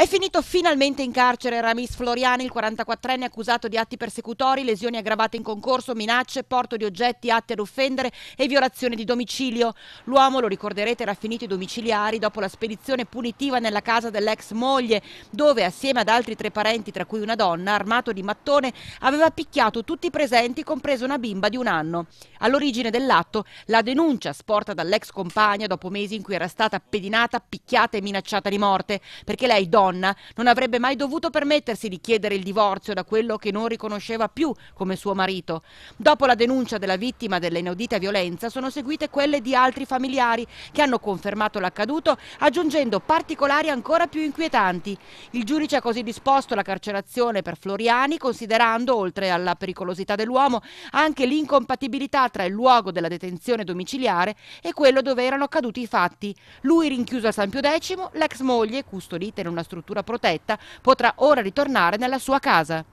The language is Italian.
È finito finalmente in carcere Ramis Floriani, il 44enne accusato di atti persecutori, lesioni aggravate in concorso, minacce, porto di oggetti atti ad offendere e violazione di domicilio. L'uomo, lo ricorderete, era finito i domiciliari dopo la spedizione punitiva nella casa dell'ex moglie, dove assieme ad altri tre parenti, tra cui una donna, armato di mattone, aveva picchiato tutti i presenti, compresa una bimba di un anno. All'origine dell'atto la denuncia sporta dall'ex compagna dopo mesi in cui era stata pedinata, picchiata e minacciata di morte, perché lei, donna, donna non avrebbe mai dovuto permettersi di chiedere il divorzio da quello che non riconosceva più come suo marito. Dopo la denuncia della vittima dell'inaudita violenza sono seguite quelle di altri familiari che hanno confermato l'accaduto aggiungendo particolari ancora più inquietanti. Il giudice ha così disposto la carcerazione per Floriani considerando, oltre alla pericolosità dell'uomo, anche l'incompatibilità tra il luogo della detenzione domiciliare e quello dove erano accaduti i fatti. Lui rinchiuso a San Pio X, l'ex moglie, custodita in una struttura struttura protetta, potrà ora ritornare nella sua casa.